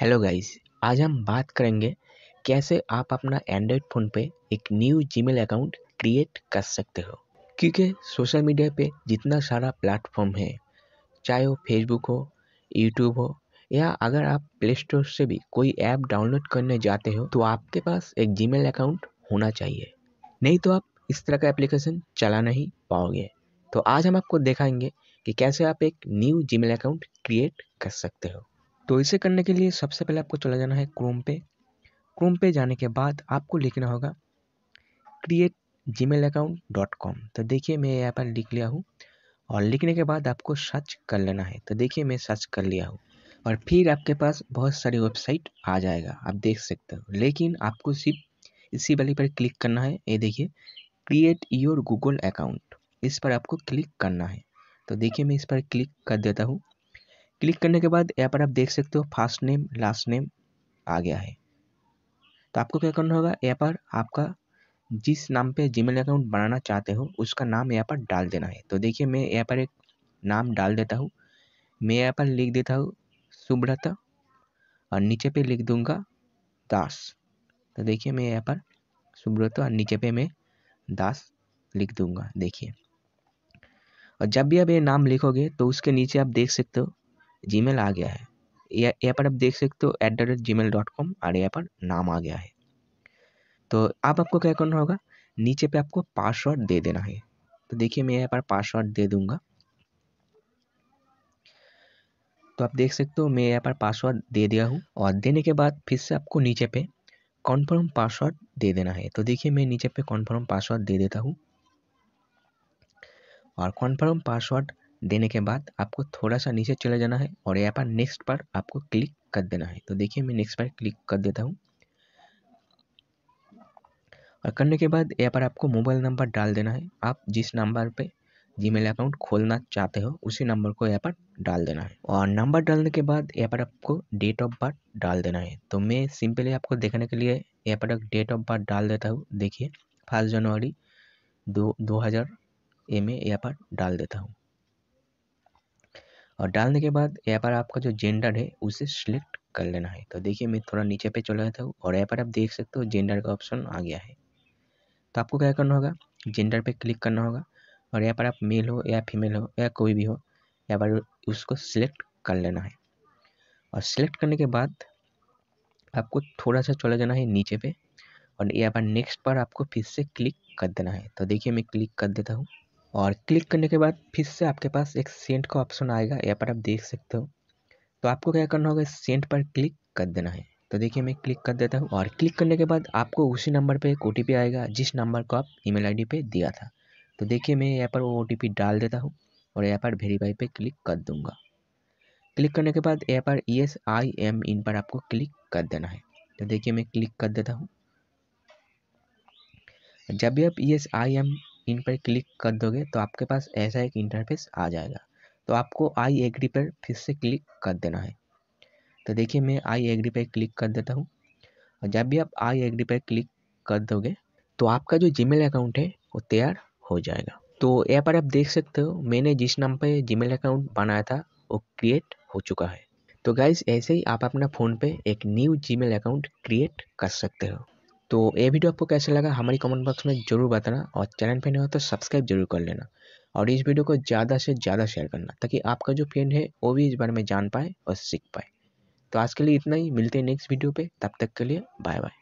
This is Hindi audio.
हेलो गाइस आज हम बात करेंगे कैसे आप अपना एंड्रॉयड फ़ोन पे एक न्यू जीमेल अकाउंट क्रिएट कर सकते हो क्योंकि सोशल मीडिया पे जितना सारा प्लेटफॉर्म है चाहे वो फेसबुक हो यूट्यूब हो या अगर आप प्ले स्टोर से भी कोई ऐप डाउनलोड करने जाते हो तो आपके पास एक जीमेल अकाउंट होना चाहिए नहीं तो आप इस तरह का एप्लीकेशन चला नहीं पाओगे तो आज हम आपको दिखाएंगे कि कैसे आप एक न्यू जीमेल अकाउंट क्रिएट कर सकते हो तो इसे करने के लिए सबसे पहले आपको चला जाना है क्रोम पे क्रोम पे जाने के बाद आपको लिखना होगा create Gmail account dot com तो देखिए मैं यहाँ पर लिख लिया हूँ और लिखने के बाद आपको सर्च कर लेना है तो देखिए मैं सर्च कर लिया हूँ और फिर आपके पास बहुत सारी वेबसाइट आ जाएगा आप देख सकते हो लेकिन आपको सिर्फ इसी वाली पर क्लिक करना है ये देखिए क्रिएट योर गूगल अकाउंट इस पर आपको क्लिक करना है तो देखिए मैं इस पर क्लिक कर देता हूँ क्लिक करने के बाद यहाँ पर आप देख सकते हो फर्स्ट नेम लास्ट नेम आ गया है तो आपको क्या करना होगा यहाँ पर आपका जिस नाम पे जीमेल अकाउंट बनाना चाहते हो उसका नाम यहाँ पर डाल देना है तो देखिए मैं यहाँ पर एक नाम डाल देता हूँ मैं यहाँ पर लिख देता हूँ सुब्रता और नीचे पे लिख दूँगा दास तो देखिए मैं यहाँ पर सुब्रत और नीचे पे मैं दास लिख दूँगा देखिए और जब भी आप ये नाम लिखोगे तो उसके नीचे आप देख सकते हो जी मेल आ गया है यहाँ पर आप देख सकते हो at the rate Gmail dot com और यहाँ पर नाम आ गया है तो अब आपको क्या करना होगा नीचे पे आपको पासवर्ड दे देना है तो देखिए मैं यहाँ पर पासवर्ड दे दूंगा तो आप देख सकते हो मैं यहाँ पर पासवर्ड दे दिया हूँ और देने के बाद फिर से आपको नीचे पे कॉन्फर्म पासवर्ड दे देना है तो देखिए मैं नीचे पे कॉन्फर्म पासवर्ड दे देता हूँ और कॉन्फर्म पासवर्ड देने के बाद आपको थोड़ा सा नीचे चले जाना है और यहाँ पर नेक्स्ट पर आपको क्लिक कर देना है तो देखिए मैं नेक्स्ट पर क्लिक कर देता हूँ और करने के बाद यहाँ पर आपको मोबाइल नंबर डाल देना है आप जिस नंबर पे जीमेल अकाउंट खोलना चाहते हो उसी नंबर को यहाँ पर डाल देना है और नंबर डालने के बाद यहाँ पर आपको डेट ऑफ बर्थ डाल देना है तो मैं सिंपली आपको देखने के लिए यहाँ पर डेट ऑफ बर्थ डाल देता हूँ देखिए फर्स्ट जनवरी दो दो हज़ार ए में यहाँ पर डाल देता हूँ और डालने के बाद यहाँ पर आपका जो जेंडर है उसे सिलेक्ट कर लेना है तो देखिए मैं थोड़ा नीचे पे चला जाता हूँ और यहाँ पर आप देख सकते हो जेंडर का ऑप्शन आ गया है तो आपको क्या करना होगा जेंडर पे क्लिक करना होगा और यहाँ पर आप मेल हो या फीमेल हो या कोई भी हो यहाँ पर उसको सिलेक्ट कर लेना है और सिलेक्ट करने के बाद आपको थोड़ा सा चला जाना है नीचे पे और यहाँ पर नेक्स्ट पर आपको फिर से क्लिक कर देना है तो देखिए मैं क्लिक कर देता हूँ और क्लिक करने के बाद फिर से आपके पास एक सेंट का ऑप्शन आएगा यहाँ पर आप देख सकते हो तो आपको क्या करना होगा सेंट पर क्लिक कर देना है तो देखिए मैं क्लिक कर देता हूँ और क्लिक करने के बाद आपको उसी नंबर पे एक ओ आएगा जिस नंबर को आप ईमेल आईडी पे दिया था तो देखिए मैं यहाँ पर वो ओ डाल देता हूँ और यहाँ पर वेरीफाई पे क्लिक कर दूँगा क्लिक करने के बाद यहाँ पर एस आई एम इन पर आपको क्लिक कर देना है तो देखिए मैं क्लिक कर देता हूँ जब भी आप ई एस आई एम इन पर क्लिक कर दोगे तो आपके पास ऐसा एक इंटरफेस आ जाएगा तो आपको आई एग्री पर फिर से क्लिक कर देना है तो देखिए मैं आई एग्री पर क्लिक कर देता हूँ और जब भी आप आई एग्री पर क्लिक कर दोगे तो आपका जो जी अकाउंट है वो तैयार हो जाएगा तो यहाँ पर आप देख सकते हो मैंने जिस नाम पर जी अकाउंट बनाया था वो क्रिएट हो चुका है तो गाइज ऐसे ही आप अपना फ़ोन पे एक न्यू जी अकाउंट क्रिएट कर सकते हो तो ये वीडियो आपको कैसे लगा हमारी कमेंट बॉक्स में ज़रूर बताना और चैनल पर नहीं हो तो सब्सक्राइब जरूर कर लेना और इस वीडियो को ज़्यादा से ज़्यादा शेयर करना ताकि आपका जो फ्रेंड है वो भी इस बारे में जान पाए और सीख पाए तो आज के लिए इतना ही मिलते हैं नेक्स्ट वीडियो पे तब तक के लिए बाय बाय